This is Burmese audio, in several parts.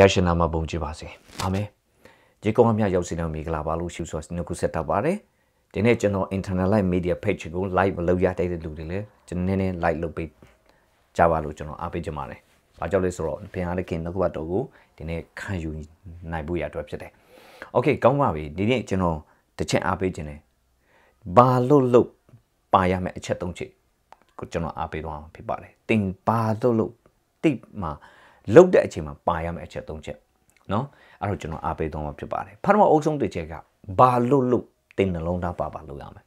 ဖျားရှင်နာမပုံကြပါစေအာမင်ဒီကောင်အမြရောက်စီတဲ့မိဂလာပါလို့ရှုဆိုနှုတ်ဆက်တတ်ပါတယ်ဒီနေ့ကျွန်တော် internal live media page ကို live မလုပ်ရတဲ့လူတွေလည်းကျွန်တော်နည်းနည်း live လုပ်ပေးကြပါလို့ကျွန်တော်အားပေးချင်ပါတယ်ဘာကြောင့်လဲဆိုတော့ဘုရားသခင်နှုတ်ကပတ်တော်ကိုဒီနေ့ခံယူနိုင်ဖို့ရအတွက်ဖြစ်တယ်โอเคကောင်းပါပြီဒီနေ့ကျွန်တော်တစ်ချက်အားပေးခြင်းတယ်ဘာလို့လို့ပါရမယ့်အချက်၃ချက်ကိုကျွန်တော်အားပေးတော့ဖြစ်ပါတယ်တင်ဘာလို့လို့တိမှာလုတ်တဲ့အချိန်မှာပါရမယ့်အချက်၃ချက်เนาะအဲ့တော့ကျွန်တော်အားပေးသွားမှာဖြစ်ပါတယ်ပထမအုပ်ဆုံးတစ်ချက်ကဘာလို့လို့တင်နှလုံးသားပါပါလို့ရမယ်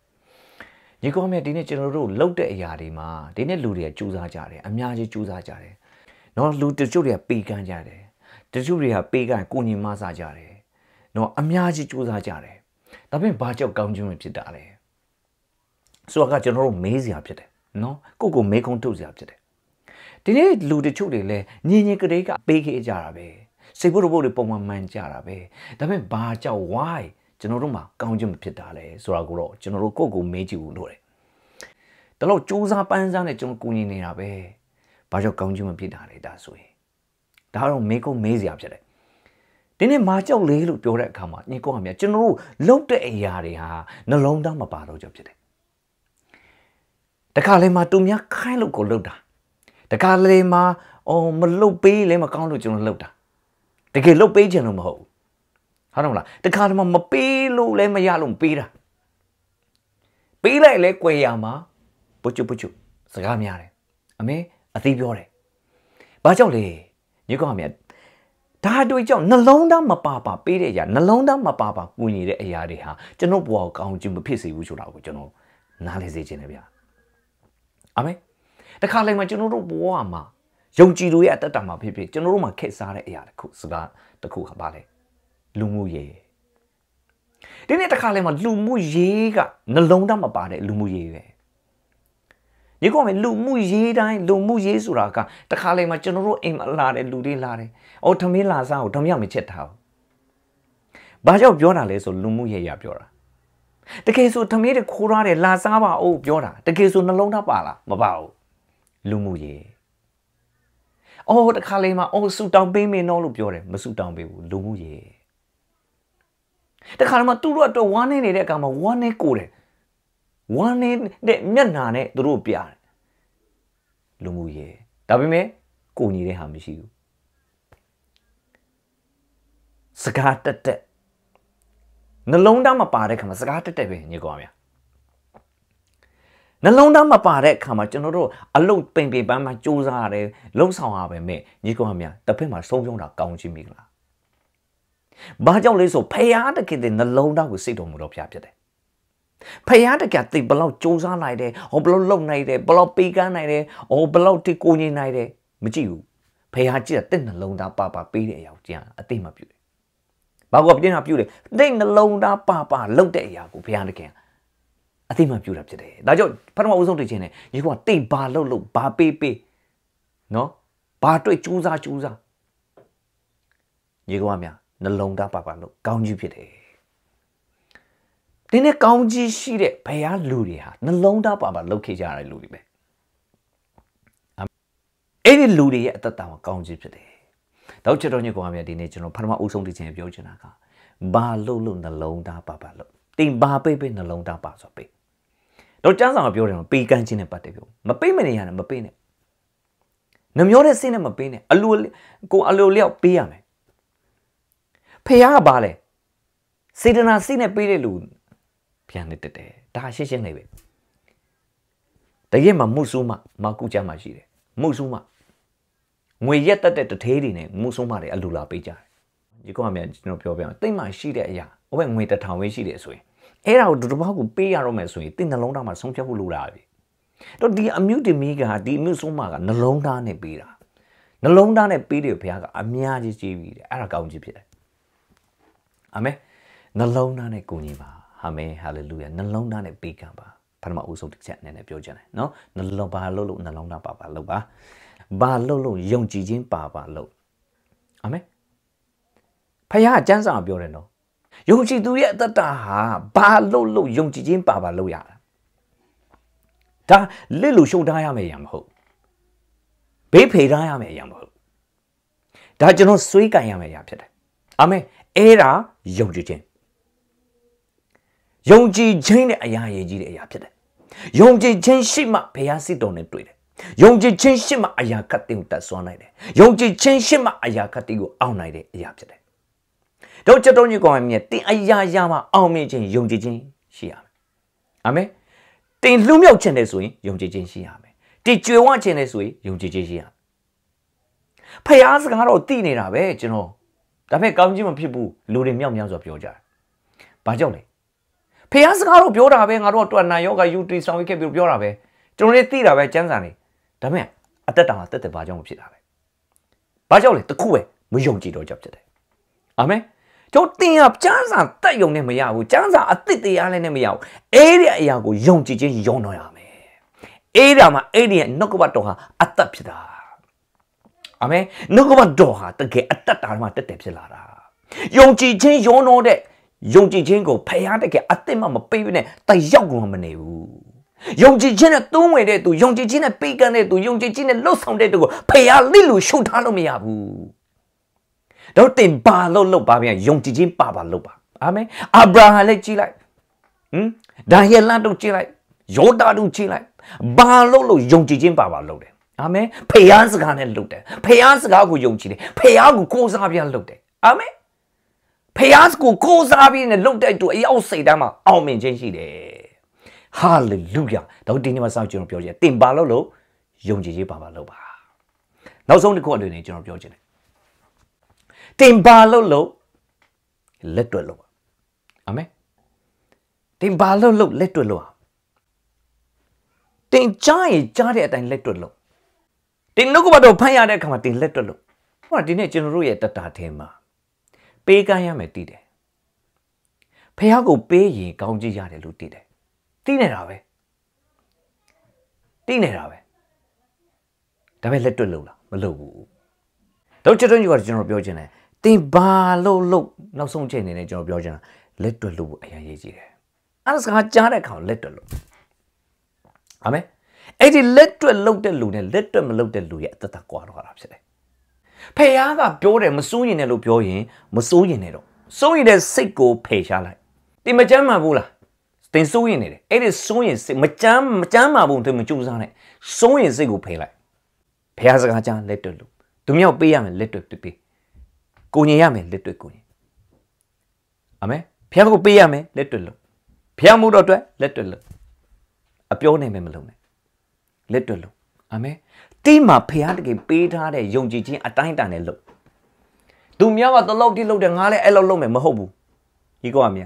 ညီကောင်မြတ်ဒီနေ့ကျွန်တော်တို့လုတ်တဲ့အရာတွေမှာဒီနေ့လူတွေကကြိုးစားကြတယ်အများကြီးကြိုးစားကြတယ်เนาะလူတချို့တွေကပေးကမ်းကြတယ်တချို့တွေကပေးကမ်းကိုညီမစားကြတယ်เนาะအများကြီးကြိုးစားကြတယ်ဒါပေမဲ့ဘာကြောက်ကောင်းခြင်းဖြစ်တာလဲဆိုတော့ကကျွန်တော်တို့မေးစရာဖြစ်တယ်เนาะကိုကိုမေးခုံထုတ်စရာဖြစ်တယ်ဒီနေ့လူတချို့တွေလည်းညင်ညင်ကလေးကပေးခဲ့ကြတာပဲစိတ်ဖို့ဖို့တွေပုံမှန်မှန်ကြတာပဲဒါပေမဲ့ဘာကြောင့် why ကျွန်တော်တို့မှာကောင်းခြင်းမဖြစ်တာလဲဆိုတာကိုတော့ကျွန်တော်တို့ကိုယ့်ကိုမေးကြည့်ဖို့လိုတယ်ဒါတော့စူးစမ်းပန်းစားနဲ့ကျွန်တော်ကိုယ်ညီနေတာပဲဘာကြောင့်ကောင်းခြင်းမဖြစ်တာလဲဒါဆိုရင်ဒါတော့မေးကုန်မေးစရာဖြစ်တယ်ဒီနေ့မာကြောက်လေးလို့ပြောတဲ့အခါမှာညီကောင်အမကျွန်တော်တို့လုပ်တဲ့အရာတွေဟာနှလုံးသားမပါတော့ကြဖြစ်တယ်တခါလေမှသူများခိုင်းလို့ကိုလှုပ်တာတခါလေမှာအော်မလှုပ်ပေးလဲမကောင်းလို့ကျွန်တော်လှုပ်တာတကယ်လှုပ်ပေးခြင်းလို့မဟုတ်ဘူးဟုတ်တယ်မလားတခါတမှမပေးလို့လဲမရလို့ပေးတာပေးလိုက်လဲကြွယ်ရမှာပွတ်ချွပွတ်ချွစကားများတယ်အမေအသေးပြောတယ်ဘာကြောင့်လဲညီကောင်မဒါတို့ကြောင့်နှလုံးသားမပါပါပေးတဲ့အရာနှလုံးသားမပါပါကူညီတဲ့အရာတွေဟာကျွန်တော်ဘဝကိုကောင်းချင်မဖြစ်စေဘူးဆိုတာကိုကျွန်တော်နားလည်စေချင်တယ်ဗျာအာမင်တခါလေမှကျွန်တော်တို့ဘဝမှာယုံကြည်သူရဲ့အတ္တတာမှာဖြစ်ဖြစ်ကျွန်တော်တို့မှာခက်စားတဲ့အရာတစ်ခုစကားတစ်ခုဟာပါလေလူမှုရေးဒီနေ့တခါလေမှလူမှုရေးကနှလုံးသားမှာပါတဲ့လူမှုရေးပဲညီကောင်မလူမှုရေးတိုင်းလူမှုရေးဆိုတာကတခါလေမှကျွန်တော်တို့အိမ်မှာလာတယ်လူတွေလာတယ်အော်ထမင်းလာစားကိုဓမ္မရမချက်ထားဘူးဘာကြောင့်ပြောတာလဲဆိုလူမှုရေးရပြောတာတကယ်ဆိုထမင်းတွေခိုးထားတယ်လာစားပါဦးပြောတာတကယ်ဆိုနှလုံးသားပါလားမပါဘူးလူမှုရေးအော်တခါလေးမှာအော်ဆူတောင်းပေးမင်းတော့လို့ပြောတယ်မဆူတောင်းပေးဘူးလူမှုရေးတခါတော့မှသူတို့အတွက်ဝမ်းနေနေတဲ့အခါမှာဝမ်းနေကိုတယ်ဝမ်းနေတဲ့မျက်နှာနဲ့သူတို့ပြတယ်လူမှုရေးဒါပေမဲ့ကိုညီတဲ့ဟာမရှိဘူးစကားတက်တက်နှလုံးသားမှာပါတဲ့ခါမှာစကားတက်တက်ပဲညီကောင်များနှလုံးသားမပါတဲ့အခါမှာကျွန်တော်တို့အလုတ်ပင်ပင်ပန်းမှာစူးစမ်းရတယ်လုံဆောင်ရပါမယ်ညီကောင်မများတစ်ဖက်မှာဆုံးရှုံးတာကောင်းချင်မိလားဘာကြောင့်လဲဆိုဖယားတခင်တဲ့နှလုံးသားကိုစိတ်တော်မူတော့ဖျားဖြစ်တယ်ဖယားတကယ်တိဘလောက်စူးစမ်းလိုက်တယ်ဟောဘလောက်လုံနိုင်တယ်ဘလောက်ပေးကမ်းနိုင်တယ်ဟောဘလောက်တိကိုငင်နိုင်တယ်မကြည့်ဘူးဖယားကြည့်တာတဲ့နှလုံးသားပါပါပေးတဲ့အရာကိုကြည့်အသိမပြုတယ်ဘာကိုပြင်းတာပြုတယ်တဲ့နှလုံးသားပါပါလုံတဲ့အရာကိုဖယားတခင်အသိမှပြူတာဖြစ်တယ်ဒါကြောင့်ပထမဦးဆုံးတွေ့ချင်းတယ်ညီကတိတ်ဘာလုတ်လုတ်ဘာပေးပေးနော်ဘာတွေ့ကြိုးစားကြိုးစားညီကများနှလုံးသားပါပါလို့ကောင်းကြီးဖြစ်တယ်ဒီနေ့ကောင်းကြီးရှိတဲ့ဘုရားလူတွေဟာနှလုံးသားပါပါလှုပ်ခဲ့ကြရတဲ့လူတွေပဲအဲ့ဒီလူတွေရဲ့အသက်တာမှာကောင်းကြီးဖြစ်တယ်တော့ချက်တော်ညကောင်များဒီနေ့ကျွန်တော်ပထမအုပ်ဆုံးတစ်ချိန်ပြောချင်တာကဘာလို့လို့နှလုံးသားပါပါလို့တင်ပါပိတ်ပိတ်နှလုံးသားပါဆိုပိတ်တော့ကျန်းဆောင်ကပြောတယ်နော်ပေးကမ်းခြင်းနဲ့ပတ်တယ်ပြောမပေးမနေရနဲ့မပေးနဲ့နမျောတဲ့စိတ်နဲ့မပေးနဲ့အလိုကိုအလိုလျောက်ပေးရမယ်ဖះကပါလေစေတနာစိတ်နဲ့ပေးတဲ့လူပြန်နေတက်တယ်ဒါရှင်းရှင်းလေးပဲတကယ်မှမုဆုမမကုကြမှာရှိတယ်မုဆုမငွေရက်တက်တဲ့တထေးတွေနဲ့မုဆုမတွေအလူလာပေးကြတယ်ဒီကောင်ကမြန်ကျွန်တော်ပြောပြအောင်တိတ်မှရှိတဲ့အရာဟိုဘက်ငွေတထောင်ဝင်းရှိတယ်ဆိုရင်အဲ့ဒါကိုတစ်ပေါက်ကိုပေးရတော့မယ်ဆိုရင်တင်းနှလုံးသားမှာဆုံးဖြတ်ဖို့လိုတာပဲတော့ဒီအမြုတမီကဒီအမြုဆုံးမကနှလုံးသားနဲ့ပေးတာနှလုံးသားနဲ့ပေးတယ်ဘုရားကအများကြီးကြည်ပြီးတယ်အဲ့ဒါကောင်းကြီးဖြစ်တယ်အာမင်နှလုံးသားနဲ့ကိုညီပါအာမင်ဟာလေလုယာနှလုံးသားနဲ့ပေးကံပါပထမဦးဆုံးတစ်ချက်အနေနဲ့ပြောချင်တယ်နော်နှလုံးပါလို့လို့နှလုံးသားပါပါလို့ပါဘာလို့လို့ယုံကြည်ခြင်းပါပါလို့အာမင်ဖခင်ကစံစာပြောတယ်နော်ယုံကြည်သူရဲ့အတ္တဟာဘာလို့လို့ယုံကြည်ခြင်းပါပါလို့ရတာဒါလစ်လို့ရှုံထားရမယ်ရံမဟုတ်ဘေးဖေထားရမယ်ရံမဟုတ်ဒါကျွန်တော်ဆွေးကန်ရမယ်ရဖြစ်တယ်အာမင်အဲ့ဒါယုံကြည်ခြင်းယုံကြည်ခြင်းနဲ့အရာရည်ကြီးတဲ့အရာဖြစ်တယ်ယုံကြည်ခြင်းရှိမှဘုရားစစ်တော်နဲ့တွေ့တယ်ယုံကြည်ခြင်းရှိမှအရာကတင်ကိုတတ်ဆွမ်းနိုင်တယ်ယုံကြည်ခြင်းရှိမှအရာကတင်ကိုအောင့်နိုင်တဲ့အရာဖြစ်တယ်တို့ချက်တော်ညကောင်မြင်တင်အရာရာမှာအောင်မြင်ခြင်းယုံကြည်ခြင်းရှိရမယ်အာမင်တင်လှူမြောက်ခြင်းနဲ့ဆိုရင်ယုံကြည်ခြင်းရှိရမယ်တင်ကြွယ်ဝခြင်းနဲ့ဆိုရင်ယုံကြည်ခြင်းရှိရမယ်ဖျားစကားတော့တိနေတာပဲကျွန်တော်ဒါပေမဲ့ကောင်းကြီးမဖြစ်ဘူးလူတွေမြောက်မြောက်ဆိုပြောကြတယ်ဘာကြောင့်လဲဖះစကားတော့ပြောတာပဲငါတို့ကတွက်နာယောဂယူတီဆောင်ရွက်ခဲ့ပြီးပြောတာပဲကျွန်တော်တို့သိတာပဲစမ်းစာနေဒါပေမဲ့အသက်တာမှာတက်တက်ဘာကြောင့်မဖြစ်တာလဲဘာကြောင့်လဲတခုပဲမယုံကြည်တော့ကြဖြစ်တယ်အာမင်ကျွန်တော်တင်ရကျန်းစာတက်ယုံနဲ့မရဘူးကျန်းစာအစ်စ်တရားလည်းနဲ့မရဘူးအဲ့ဒီအရာကိုယုံကြည်ခြင်းယုံတော်ရမယ်အဲ့ဒါမှအဲ့ဒီရဲ့နှုတ်ကပတော်ဟာအသက်ဖြစ်တာအာမင်နှုတ်ကပတော်ဟာတကယ်အသက်တာမှာတက်တယ်ဖြစ်လာတာယုံကြည်ခြင်းယုံတော်တဲ့ယုံကြည်ခြင်းကိုဖះတကယ်အသက်မှမပေးဘဲနဲ့တယောက်ကောင်မနေဘူးယုံကြည်ခြင်းနဲ့သုံးဝင်တဲ့သူယုံကြည်ခြင်းနဲ့ပေးကမ်းတဲ့သူယုံကြည်ခြင်းနဲ့လှုပ်ဆောင်တဲ့သူကိုဖះလိလူရှုံထားလို့မရဘူးတော့တင်ဘာလို့လုပ်ပါဗျာယုံကြည်ခြင်းပါပါလုပ်ပါအာမင်အာဗြဟံလည်းကြည်လိုက်ဟင်ဒါယေလတို့ကြည်လိုက်ယောတာတို့ကြည်လိုက်ဘာလို့လို့ယုံကြည်ခြင်းပါပါလုပ်တယ်အာမင်ဖះစကားနဲ့လုပ်တယ်ဖះစကားကိုယုံကြည်တယ်ဖះကိုကိုးစားပြလုပ်တယ်အာမင်ဖះကိုကိုးစားပြီးနဲ့လုပ်တဲ့သူအရောက်စိတ်တမ်းမှာအောင်မြင်ခြင်းရှိတယ်ဟာလေလုယာတော့ဒီနေ့မှစကျွန်တော်ပြောချင်တယ်တင်ပါလို့လို့ယုံကြည်ခြင်းပါပါလုပ်ပါနောက်ဆုံးတစ်ခုအနေနဲ့ကျွန်တော်ပြောချင်တယ်တင်ဘာလို့လို့လက်တွေ့လို့အာမင်တင်ဘာလို့လို့လက်တွေ့လို့တင်ကြားရင်ကြားတဲ့အတိုင်းလက်တွေ့လို့တင်နှုတ်ကပတော်ဖတ်ရတဲ့အခါမှာတင်လက်တွေ့လို့ဟောဒီနေ့ကျွန်တော်တို့ရဲ့တတာထဲမှာပေးကမ်းရမယ်တည်တယ်ဖះကိုပေးရင်ကောင်းကြီးရတယ်လို့တည်တယ်တည်နေတာပဲတည်နေတာပဲဒါပဲလက်တွေ့လို့လားမလို့ဘူးတော့ကျွန်တော်တို့ကကျွန်တော်ပြောချင်တယ်သင်ဘာလို့လို့နောက်ဆုံးချိန်နေနဲ့ကျွန်တော်ပြောချင်တာလက်တွေ့လို့အရင်ရေးကြည့်တယ်အဲ့ဒါစကားကြားတဲ့အခါလက်တွေ့လို့အာမင်အဲ့ဒီလက်တွေ့လုတ်တဲ့လူနဲ့လက်တွေ့မလုတ်တဲ့လူရဲ့အသက်သက်ကွာတော့တာဖြစ်တယ်ဖခင်ကပြောတယ်မစိုးရင်နဲ့လို့ပြောရင်မစိုးရင်နဲ့တော့စိုးရင်တဲ့စိတ်ကိုဖယ်ရှားလိုက်တင်မကြမ်းမှဘူးလားတင်စိုးရင်နေတယ်အဲ့ဒီစိုးရင်စိတ်မကြမ်းမကြမ်းမှဘူးတင်မကြိုးစားနဲ့စိုးရင်စိတ်ကိုဖယ်လိုက်ဖခင်စကားကြားလက်တွေ့လို့သူမြောက်ပေးရမယ်လက်တွေ့ပေးကိုငင်ရမယ်လက်တွေ့ကိုငင်အာမင်ဖခင်ကိုပေးရမယ်လက်တွေ့လို့ဖခင်မှုတော်အတွက်လက်တွေ့လို့အပြောနိုင်မယ်မလုပ်နဲ့လက်တွေ့လို့အာမင်တိမှာဖခင်တကယ်ပေးထားတဲ့ယုံကြည်ခြင်းအတိုင်းတန်နဲ့လို့သူများကတလောက်တိလောက်တယ်ငါလည်းအဲ့လောက်လုပ်မယ်မဟုတ်ဘူးဒီကောအမြ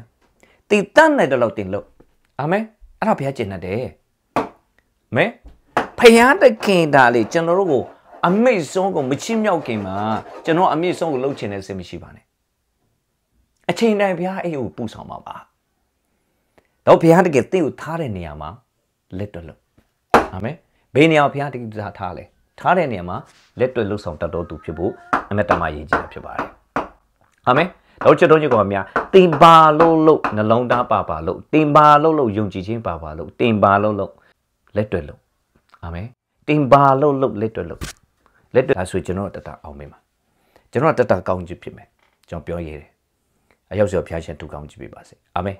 တည်တတ်နိုင်တလောက်တင်လို့အာမင်အဲ့ဒါဘုရားကျင့်တတ်တယ်မဲဖခင်တခင်ဒါလေကျွန်တော်တို့ကိုအမိတ်ဆုံးကိုမချစ်မြောက်ခင်မှာကျွန်တော်အမိတ်ဆုံးကိုလှုပ်ချင်တဲ့စိတ်မရှိပါနဲ့အချိန်တိုင်းဘုရားအဲ့ကိုပူဆောင်ပါပါတော့ဘုရားတကယ်တင့်ကိုထားတဲ့နေရာမှာလက်တွက်လို့အာမင်ဘေးနေရာဘုရားတကယ်ထားထားလဲထားတဲ့နေရာမှာလက်တွက်လှုပ်ဆောင်တတ်တော်သူဖြစ်ဖို့အမတ္တမရည်ကြီးတာဖြစ်ပါတယ်အာမင်တော့ချက်တော့ချက်ကောင်များတင်ပါလို့လို့နှလုံးသားပါပါလို့တင်ပါလို့လို့ယုံကြည်ခြင်းပါပါလို့တင်ပါလို့လို့လက်တွက်လို့အာမင်တင်ပါလို့လို့လက်တွက်လို့လက်ဒါဆိုကျွန်တော်တတအောင်မင်းပါကျွန်တော်တတကောင်းကြီးဖြစ်မယ်ကျွန်တော်ပြောရဲတယ်အရောက်စေဖျားရှင်ဒုကောင်းကြီးပေးပါစေအာမင်